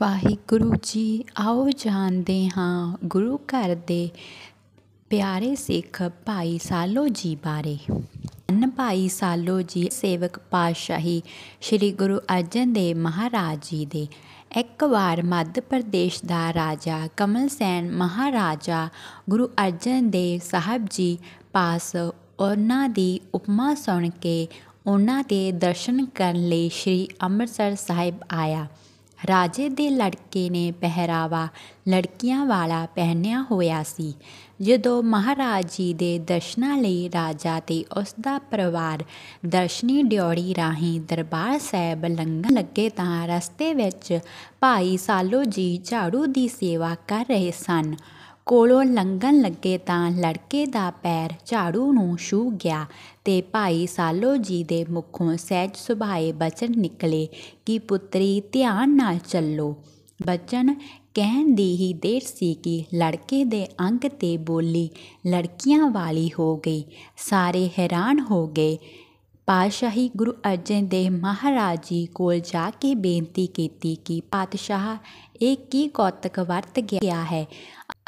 ਵਾਹਿਗੁਰੂ ਜੀ ਆਓ ਜਾਣਦੇ ਹਾਂ ਗੁਰੂ ਘਰ ਦੇ ਪਿਆਰੇ ਸਿੱਖ ਭਾਈ ਸਾਲੋ ਜੀ ਬਾਰੇ ਅਨ ਭਾਈ ਸਾਲੋ ਜੀ ਸੇਵਕ ਪਾਤਸ਼ਾਹੀ ਸ੍ਰੀ ਗੁਰੂ ਅਰਜਨ ਦੇਵ ਮਹਾਰਾਜ ਜੀ ਦੇ ਇੱਕ ਵਾਰ ਮੱਧ ਪ੍ਰਦੇਸ਼ ਦਾ ਰਾਜਾ ਕਮਲ ਸੈਨ ਮਹਾਰਾਜਾ ਗੁਰੂ ਅਰਜਨ ਦੇਵ ਸਾਹਿਬ ਜੀ ਪਾਸ ਉਹਨਾਂ ਦੀ ਉਪਮਾ ਸੁਣ ਕੇ ਉਹਨਾਂ ਦੇ ਦਰਸ਼ਨ ਕਰਨ ਲਈ ਸ੍ਰੀ ਅੰਮ੍ਰਿਤਸਰ ਸਾਹਿਬ ਆਇਆ ਰਾਜੇ ਦੇ ਲੜਕੇ ਨੇ ਪਹਿਰਾਵਾ ਲੜਕੀਆਂ ਵਾਲਾ ਪਹਿਨਿਆ ਹੋਇਆ ਸੀ ਜਦੋਂ ਮਹਾਰਾਜ ਜੀ ਦੇ ਦਰਸ਼ਨਾਂ ਲਈ ਰਾਜਾ ਤੇ ਉਸ ਦਾ ਪਰਿਵਾਰ ਦਰਸ਼ਨੀ ਡਿਉੜੀ ਰਾਹੀਂ ਦਰਬਾਰ ਸਾਹਿਬ ਲੰਘਣ ਲੱਗੇ ਤਾਂ ਰਸਤੇ ਵਿੱਚ ਭਾਈ ਸਾਲੋ ਜੀ ਝਾੜੂ ਦੀ ਸੇਵਾ ਕਰ ਰਹੇ ਸਨ ਕੋਲੋਂ ਲੰਘਣ ਲੱਗੇ ਤਾਂ ਲੜਕੇ ਦਾ ਪੈਰ ਝਾੜੂ ਨੂੰ ਛੂ ਗਿਆ ਤੇ ਭਾਈ ਸਾਲੋ ਜੀ ਦੇ ਮੁਖੋਂ ਸਹਿਜ ਸੁਭਾਏ ਬਚਨ ਨਿਕਲੇ ਕਿ ਪੁੱਤਰੀ ਧਿਆਨ ਨਾਲ ਚੱਲੋ ਬਚਨ ਕਹਿਣ ਦੀ ਹੀ ਦੇਰ ਸੀ ਕਿ ਲੜਕੇ ਦੇ ਅੰਗ ਤੇ ਬੋਲੀ ਲੜਕੀਆਂ ਵਾਲੀ ਹੋ ਗਈ ਸਾਰੇ ਹੈਰਾਨ ਹੋ ਗਏ ਪਾਤਸ਼ਾਹੀ ਗੁਰੂ ਅਰਜਨ ਦੇਵ ਮਹਾਰਾਜ ਜੀ ਕੋਲ ਜਾ ਕੇ ਬੇਨਤੀ ਕੀਤੀ ਕਿ ਪਾਤਸ਼ਾਹ ਇਹ ਕੀ ਕੌਤਕ ਵਰਤ ਗਿਆ ਹੈ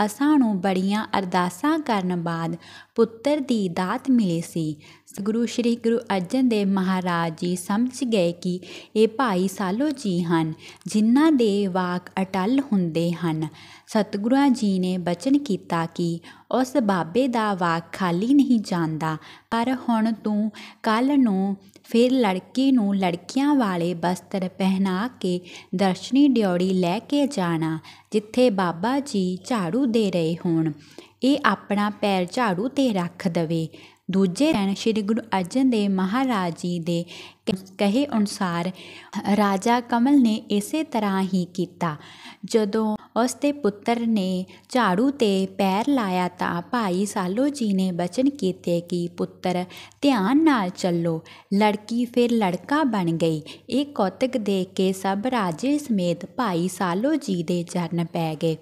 ਅਸਾਂ ਨੂੰ ਬੜੀਆਂ ਅਰਦਾਸਾਂ ਕਰਨ ਬਾਅਦ ਪੁੱਤਰ ਦੀ ਦਾਤ ਮਿਲੀ ਸੀ ਗੁਰੂ ਸ੍ਰੀ ਗੁਰੂ ਅਰਜਨ ਦੇਵ ਮਹਾਰਾਜ ਜੀ ਸਮਝ ਗਏ ਕਿ ਇਹ ਭਾਈ ਸਾਲੋ ਜੀ ਹਨ ਜਿਨ੍ਹਾਂ ਦੇ ਵਾਕ ਅਟਲ ਹੁੰਦੇ ਹਨ ਸਤਿਗੁਰਾਂ ਜੀ ਨੇ ਬਚਨ ਕੀਤਾ ਕਿ ਉਸ ਬਾਬੇ ਦਾ ਵਾਕ ਖਾਲੀ ਨਹੀਂ ਜਾਂਦਾ ਪਰ ਹੁਣ ਤੂੰ ਕੱਲ ਨੂੰ ਫਿਰ ਲੜਕੀ ਨੂੰ ਲੜਕੀਆਂ ਵਾਲੇ ਬਸਤਰ ਪਹਿਨਾ ਕੇ ਦਰਸ਼ਨੀ ਡਿਉੜੀ ਲੈ ਕੇ ਜਾਣਾ ਜਿੱਥੇ ਬਾਬਾ ਜੀ ਝਾੜੂ ਦੇ ਰਹੇ ਹੋਣ ਇਹ ਆਪਣਾ ਪੈਰ ਝਾੜੂ 'ਤੇ ਰੱਖ ਦਵੇ ਦੂਜੇ ਦਿਨ ਸ੍ਰੀ ਗੁਰੂ ਅਰਜਨ ਦੇ ਮਹਾਰਾਜ ਜੀ ਦੇ ਕਹੇ ਅਨੁਸਾਰ ਰਾਜਾ ਕਮਲ ਨੇ ਇਸੇ ਤਰ੍ਹਾਂ ਹੀ ਕੀਤਾ ਜਦੋਂ ਉਸ ਦੇ ਪੁੱਤਰ ਨੇ ਝਾੜੂ 'ਤੇ ਪੈਰ ਲਾਇਆ ਤਾਂ ਭਾਈ ਸਾਲੋ ਜੀ ਨੇ ਬਚਨ ਕੀਤੇ ਕਿ ਪੁੱਤਰ ਧਿਆਨ ਨਾਲ ਚੱਲੋ ਲੜਕੀ ਫਿਰ ਲੜਕਾ ਬਣ ਗਈ ਇਹ ਕੌਤਕ ਦੇਖ ਕੇ ਸਭ ਰਾਜੇ ਸਮੇਤ ਭਾਈ ਸਾਲੋ ਜੀ ਦੇ ਚਰਨ ਪੈ ਗਏ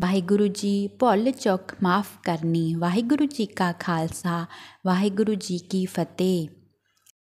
ਵਾਹਿਗੁਰੂ ਜੀ ਭੁੱਲ ਚੁੱਕ ਮਾਫ ਕਰਨੀ ਵਾਹਿਗੁਰੂ ਜੀ ਕਾ ਖਾਲਸਾ ਵਾਹਿਗੁਰੂ ਜੀ ਕੀ ਫਤਿਹ